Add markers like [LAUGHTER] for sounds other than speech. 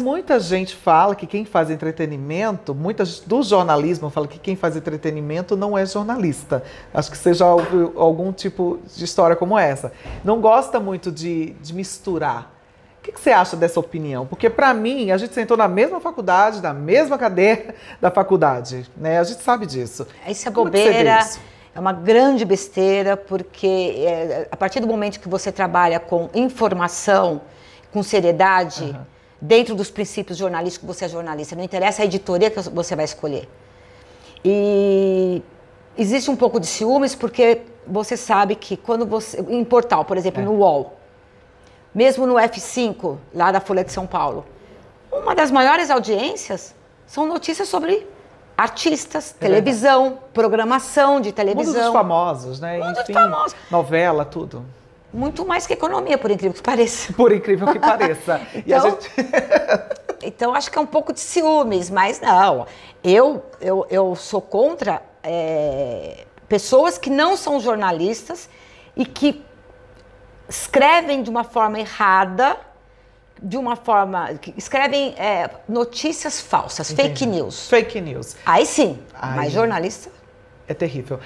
muita gente fala que quem faz entretenimento, muitas do jornalismo fala que quem faz entretenimento não é jornalista. Acho que você já ouviu algum tipo de história como essa. Não gosta muito de, de misturar. O que, que, você acha dessa opinião? Porque para mim, a gente sentou na mesma faculdade, na mesma cadeira [LAUGHS] da faculdade, né? A gente sabe disso. Isso é Como bobeira. É, é uma grande besteira, porque é, a partir do momento que você trabalha com informação, com seriedade, uhum dentro dos princípios jornalísticos você é jornalista. Não interessa a editoria que você vai escolher. E existe um pouco de ciúmes porque você sabe que quando você em portal, por exemplo, é. no UOL, mesmo no F5 lá da Folha de São Paulo, uma das maiores audiências são notícias sobre artistas, é televisão, verdade. programação de televisão, mundo dos famosos, né? Mundo Enfim, famosos, novela, tudo muito mais que economia, por incrível que pareça. [LAUGHS] Por incrível que pareça. [LAUGHS] então, gente... [LAUGHS] então, acho que é um pouco de ciúmes, mas não. Eu, eu, eu sou contra é, pessoas que não são jornalistas e que escrevem de uma forma errada, de uma forma. que escrevem é, notícias falsas, Entendi. fake news. Fake news. Aí sim, Ai. mas jornalista. É terrível.